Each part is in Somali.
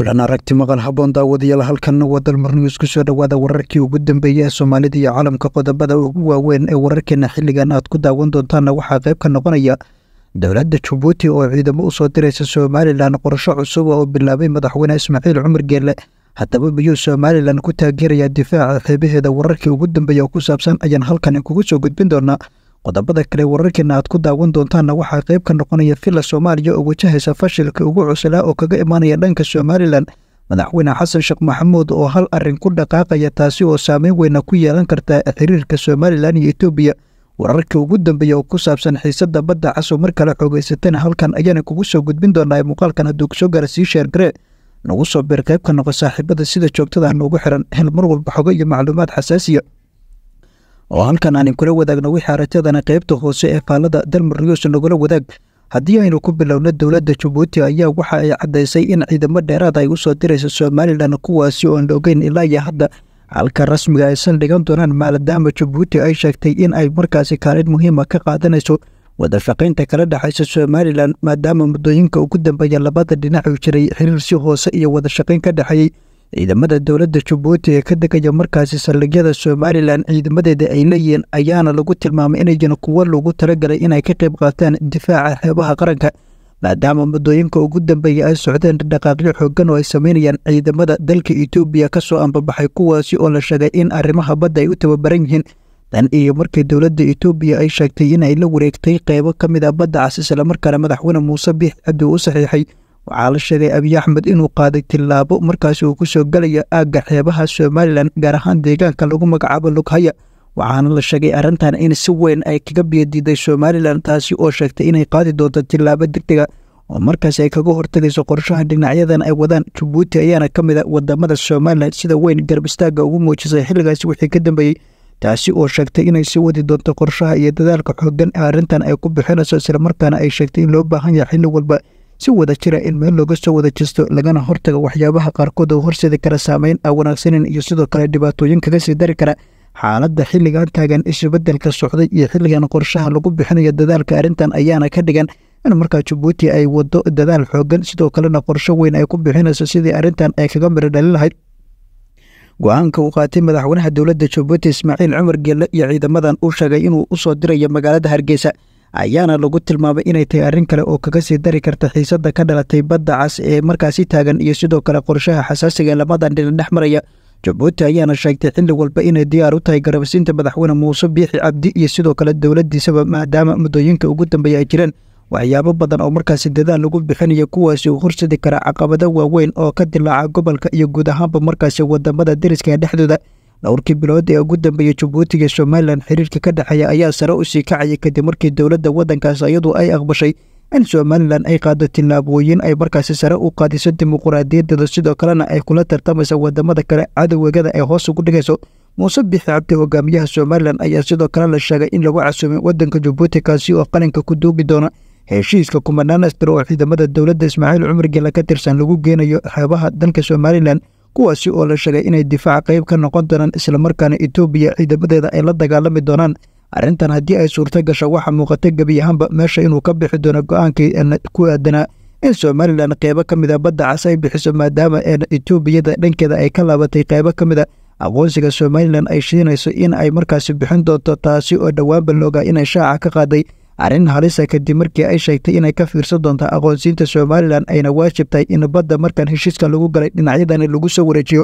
kulan aragti maqal haboon daawadayaal halkan waa dalmar news soo dhowaada wararkii ugu dambeeyey ee soomaalida iyo caalamka qodobada ugu waaweyn ee wararkeena xilligan aad ku daawan doontaanna waxaa qayb ka noqonaya dowladda jabuuti oo ciidamo u soo diraysa soomaalilan qorsho cusub oo bilaabay madaxweyne ismaaciil cumar geelle haddaba miyuu somalilan ku taageerayaa difaaca xeebaheeda wararkii ugu dambeeya oo ku saabsan ayaan halkan kugu soo gudbin doonaa qodobada kale wararkeena aad ku daawan doontaanna waxaa qayb ka noqonaya fila soomaaliya oo wajahaysa fashilka ugu cuslaa oo kaga imaanaya dhanka somalilan madaxweyne xasan sheekh maxamuud oo hal arrin ku dhaqaaqaya taasi oo saameyn weyna ku yeelan kartaa xiriirka somalilan iyo etoobiya wararkii ugu dambeeya oo ku saabsan xiisadda badda casow mar kale xoogaysateen halkan ayaana kugu soo gudbin doonaa ee muuqaalkan hadduu kusoo gaara sii sheergaree nagu soo bir qayb ka noqo saaxiibada sida joogtada ah noogu xiran hel mar walba xogo iyo macluumaad xasaasiya oo halkan aan kula wadaagno wixii aragtiyadana qaybta hoose ee faallada dalmariyuus nagula wadaag haddii aynu ku bilowno dowladda jabuuti ayaa waxa ay caddaysay in ciidamo dheeraad ay u soo diraysa somalilan kuwaasi oon la ogeyn ilaa iyo hadda halka rasmiga aysan dhigan doonaan maadaama jabuuti ay sheegtay in ay markaasi kaalin muhiima ah ka qaadanayso wadashaqaynta kala dhexaysa somalilan maadaama muddooyinka ugu dambeeya labada dhinac uu jiray xiriir si hoose iyo wadashaqayn ka dhexeeyey ciidamada dowladda jabuuti ee ka degaya markaasi saldhigyada somalilan ciidamadeeda ay leeyihiin ayaana lagu tilmaamay inayjan kuwo lagu talagalay inay ka qayb qaataan difaaca xeebaha qaranka maadaama muddooyinka ugu dambeeya ay socdeen dhaqaaqyo xoogan oo ay sameynayaan ciidamada dalka etoobiya kasoo ambabaxay kuwaasi oo la sheegay in arrimaha badda ay u tababaran yihiin tan iyo markii dowladda etoobiya ay sheegtay in ay la wareegtay qeybo ka mid a ah badda cas islamarkaana madaxweyne muuse biix cabdi u saxiixay waxaa la sheegay abiy axmed inuu qaaday tillaabo markaasi uu ku soo galayo aagga xeebaha somalilan gaar ahaan deegaanka lagu magacaabo lughaya waxaana la sheegay arrintan in si weyn ay kaga biyadiiday somalilan taasi oo sheegtay inay qaadi doonto tillaabo degdega oo markaasi ay kaga hortagayso qorshaha dhinacyadan ay wadaan jabuuti ayaana ka mid a wadamada somalilan sida weyn garab istaagga ugu muujisay xilligaasi wixii ka dambeeyey taasi oo sheegtay inay sii wadi doonto qorshaha iyo dadaalka xoogan arrintan ay ku bixinayso isla markaana ay sheegtay in loo baahan yahay xilli walba si wada jira in meel looga soo wada jesto lagana hortaga waxyaabaha qaarkood oo horseedi kara saameyn aan wanaagsanin iyo sidoo kale dhibaatooyin kaga sii dari kara xaaladda xilligan taagan isbeddelka socday iyo xilligan qorshaha lagu bixinayo dadaalka arrintan ayaana ka dhigan in markaa jabuuti ay wado dadaal xoogan sidoo kalena qorsho weyn ay ku bixinayso sidii arrintan ay kaga miri dhalin lahayd go-aanka uu qaatay madaxweynaha dowladda jabuuti ismaaciil cumar geelle iyo ciidamadan uu sheegay inuu u soo dirayo magaalada hargeysa ayaana lagu tilmaamay inay tahay arrin kale oo kaga sii dari karta xiisadda ka dhalatay badda cas ee markaasi taagan iyo sidoo kale qorshaha xasaasiga ee labadan dhilan dhex maraya jabuuti ayaana sheegtay xilli walba inay diyaar u tahay garabsiinta madaxweyne muuse biixi cabdi iyo sidoo kale dowladdiisaba maadaama muddooyinka ugu dambeeya ay jireen waxyaabo badan oo markaasi dadaal lagu bixinayo kuwaasi u horsadi kara caqabado waaweyn oo ka dilaaca gobolka iyo guud ahaanba markaasi wadamada deriska ee dhexdooda dhowrkii bilood ee ugu dambeeyey jabuutiga somalilan xiriirka ka dhexeeya ayaa sare u sii kacaya kadib markii dowladda waddankaas iyadu ay aqbashay in somalilan ay qaado tillaabooyin ay markaasi sare u qaadiso dimuquraadiyadeeda sidoo kalena ay kula tartamayso wadamada kale cadowegada ay hoos ugu dhigayso muuse bixi cabdi hogaamiyaha somalilan ayaa sidoo kale la sheegay in lagu casuumay waddanka jabuuti kaasi oo qalinka ku duugi doona heshiiska kumanaan astir oo ciidamada dowladda ismaaciil cumar geela ka tirsan lagu geenayo xeebaha dalka somalilan kuwaasi oo la sheegay inay difaac qayb ka noqon doonaan islamarkaana etoobiya ciidamadeeda ay la dagaalami doonaan arrintan haddii ay suurto gasho waxaa muuqata gebi ahaanba meesha inuu ka bixi doono go-aankii ku aadanaa in somalilan qaybo ka mid a ah badda cas ay bixiso maadaama etoobiyada dhankeeda ay ka laabatay qaybo ka mid a ah. aqoonsiga somalilan ay shiinayso in ay markaasi bixin doonto taasi oo dhowaanba looga inay shaaca ka qaaday arrin halisa kadib markii ay sheegtay inay ka fiirsan doonto aqoonsiinta somalilan ayna waajibtahay in badda markan heshiiska lagu galay dhinacyadani lagu soo wareejiyo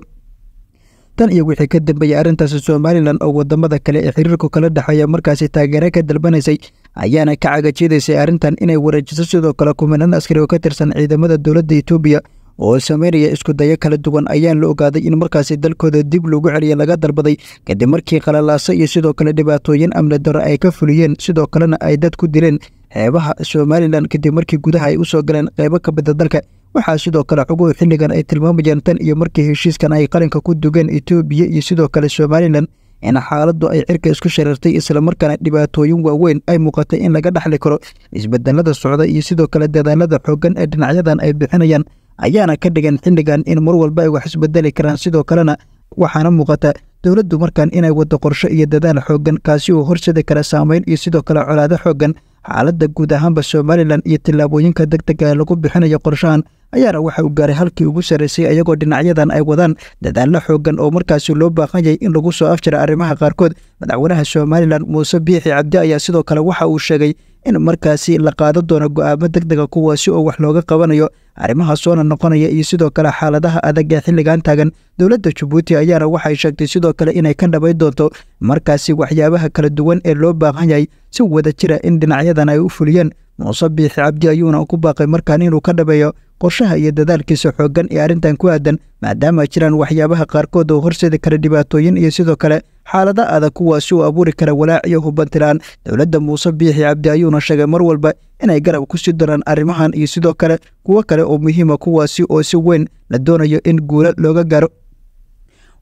tan iyo wixii ka dambeeyey arrintaasi somalilan oo wadamada kale ee xiriirku kala dhexeeya markaasi taageera ka dalbanaysay ayaana ka cagajyadaysay arrintan inay wareejiso sidoo kale kumanaan askari oo ka tirsan ciidamada dowladda etoobiya oo sameynaya isku dayo kala duwan ayaan la ogaaday in markaasi dalkooda dib loogu celiyay laga dalbaday kadib markii qalalaaso iyo sidoo kale dhibaatooyin amni daro ay ka fuliyeen sidoo kalena ay dad ku dileen xeebaha somalilan kadib markii gudaha ay u soo galeen qeybo ka bida dalka waxaa sidoo kale xoguhu xilligan ay tilmaamayeen tan iyo markii heshiiskan ay qalinka ku dugeen etoobiya iyo sidoo kale somalilan in xaaladdu ay cirka isku shariirtay islamarkaana dhibaatooyin waaweyn ay muuqatay in laga dhexli karo isbedelada socda iyo sidoo kale dadaalada xooggan ee dhinacyadan ay bixinayaan ayaana ka dhigan xilligan in mar walba ay wax isbedeli karaan sidoo kalena waxaana muuqata dowladdu markan inay wado qorsho iyo dadaal xooggan kaasi uu horseedi kara saameyn iyo sidoo kale colaado xooggan xaaladda guud ahaanba somalilan iyo tillaabooyinka degdega ah lagu bixinayo qorshahan ayaana waxa uu gaaray halkii ugu sarraysay ayagoo dhinacyadan ay wadaan dadaallo xooggan oo markaasi loo baaqanyay in lagu soo afjara arrimaha qaarkood madaxweynaha somalilan muuse biixi cabdi ayaa sidoo kale waxa uu sheegay in markaasi la qaadan doono go-aamo deg dega kuwaasi oo wax looga qabanayo arrimaha soona noqonaya iyo sidoo kale xaaladaha adag ee xilligan taagan dowladda jabuuti ayaana waxay sheegtay sidoo kale inay ka dhabayn doonto markaasi waxyaabaha kala duwan ee loo baahan yahay si wada jira in dhinacyadan ay u fuliyeen muuse biixi cabdi ayuuna ku baaqay markaan inuu ka dhabeeyo qorshaha iyo dadaalkiisa xooggan ee arrintan ku aadan maadaama jiraan waxyaabaha qaarkood oo horseedi kara dhibaatooyin iyo sidoo kale xaalada adag kuwaasi uu abuuri kara walaaciyo hubbantilaan dowladda muuse biixi cabdi ayuuna sheegay mar walba inay garab ku sii daraan arrimahan iyo sidoo kale kuwo kale oo muhiima kuwaasi oo si weyn la doonayo in guula looga gaaro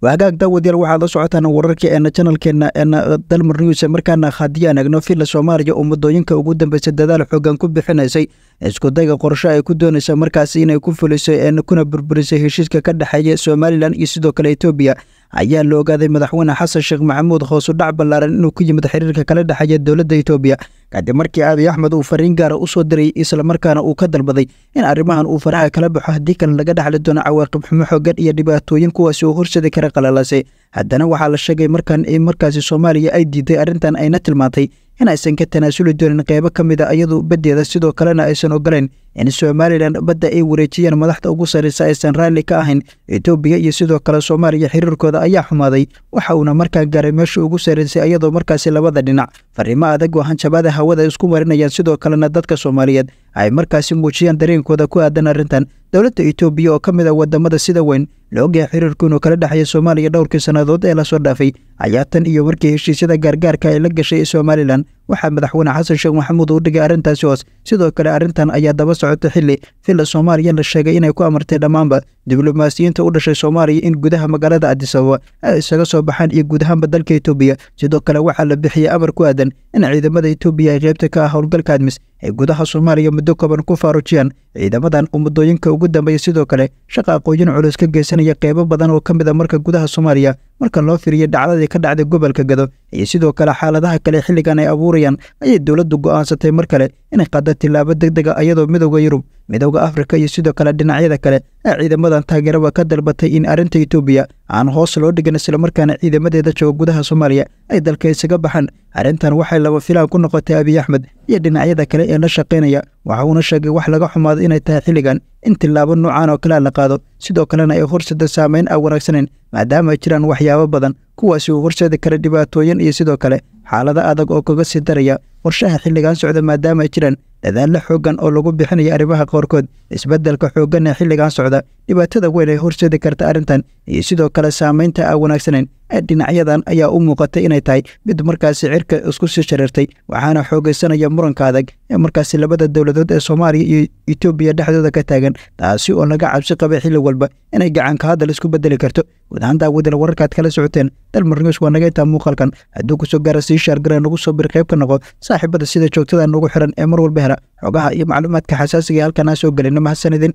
waagaag daawadayaal waxaad la socotaan wararkii eena janalkeena eena dalmar news markaana haddiyaan eegno filla soomaaliya oo muddooyinka ugu dambeysa dadaal xoogan ku bixinaysay iskudayga qorsho ay ku doonaysa markaasi inay ku fulisay kuna burburisay heshiiska ka dhexeeya somalilan iyo sidoo kale etoobiya ayaa la ogaaday madaxweyne xasan sheekh maxamuud hoosu dhac ballaaran inuu ku yimid xiriirka kala dhexeeya dowladda etoobiya kadib markii aabi axmed uu fariin gaara u soo diray islamarkaana uu ka dalbaday in arrimahan uu faraha kala baxo haddii kale laga dhexli doono cawaaqib xumo xoogan iyo dhibaatooyin kuwaasi uu horseedi kara qalalase haddana waxaa la sheegay markan in markaasi soomaaliya ay diiday arrintan ayna tilmaantay in aysan ka tanaasuli doonin qeybo ka mid a ah iyadu baddeeda sidoo kalena aysan ogolayn in somalilan badda ay wareejiyaan madaxda ugu sarreysa aysan raalli ka ahayn etoobiya iyo sidoo kale soomaaliya xiriirkooda ayaa xumaaday waxa uuna markaan gaaray meesha ugu sarreysay iyadoo markaasi labada dhinac fariimo adag oo hanjabaada hawada isku marinayaan sidoo kalena dadka soomaaliyeed ay markaasi muujiyaan dareenkooda ku aadan arrintan dowladda itoobiya oo ka mid a wadamada sida weyn la ogyahay xiriirku inuu kala dhexeeya soomaaliya dhowrkii sannadood ee lasoo dhaafay ayaa tan iyo markii heshiisyada gaargaarka ay la gashay somalilan waxaa madaxweyne xasan sheekh maxamuud uu dhigay arrintaasi hoos sidoo kale arrintan ayaa daba socota xilli fila soomaaliya la sheegay inay ku amartay dhammaanba diblomaasiyiinta u dhashay soomaaliya in gudaha magaalada adisababa ay isaga soo baxaan iyo guud ahaanba dalka etoobiya sidoo kale waxaa la bixiyey amar ku aadan in ciidamada etoobiya ay qaybta ka ah howlgalka admis ay gudaha soomaaliya muddo kooban ku faarujiyaan ciidamadan oo muddooyinka ugu dambeeya sidoo kale shaqa aqoojin culus ka geysanaya qaybo badan oo ka mid a ah marka gudaha soomaaliya marka loo firiyo dhacdadii ka dhacday gobolka gado iyo sidoo kale xaaladaha kale xilligan ay abuurayaan ayay dowladdu go'aansatay mar kale inay qaada tillaabo deg deg a ah, iyadoo midowda yurub midowda afrika iyo sidoo kale dhinacyada kale ciidamadan taageeraba ka dalbatay in arrinta etoobiya aan hoos loo dhigan islamarkaana ciidamadeeda jooga gudaha soomaaliya ay dalka isaga baxan arrintan waxay laba filaan ku noqotay abiy axmed iyo dhinacyada kale ee la shaqaynaya waxa uuna sheegay wax laga xumaado inay tahay xilligan in tillaabo noocan oo kale la qaado sidoo kalena ay horsadda saameyn aan ah wanaagsanayn maadaama ay jiraan waxyaabo badan kuwaasi uu horseedi kara dhibaatooyin iyo sidoo kale xaalado adag oo kaga sii daraya qorshaha xilligan socda maadaama ay jiraan dadaallo xooggan oo lagu bixinayo arrimaha qoorkood isbeddelka xooggan ee xilligan socda dhibaatada weyn ay horseedi karta arrintan iyo sidoo kale saameynta aan wanaagsanayn ee dhinacyadan ayaa u muuqatay inay tahay mid markaasi cirka isku sii shariirtay waxaana xoogeysanaya muranka adag ee markaasi labada dowladood ee soomaaliya iyo etoobiya dhexdooda ka taagan taasi oo laga cabsi qabay xilli walba inay gacanka hadal isku bedeli karto guudahanta wadal wararkaad kala socoteen dalmar news waa naga intaa muuqaalkan hadduu kusoo gaara sii shaargara nagu soo bir qayb ka noqo saaxiibada sida joogtada nugu xiran ee mar walba hela xogaha iyo macluumaadka xasaasiga halkanaa soo gelinna mahadsanidin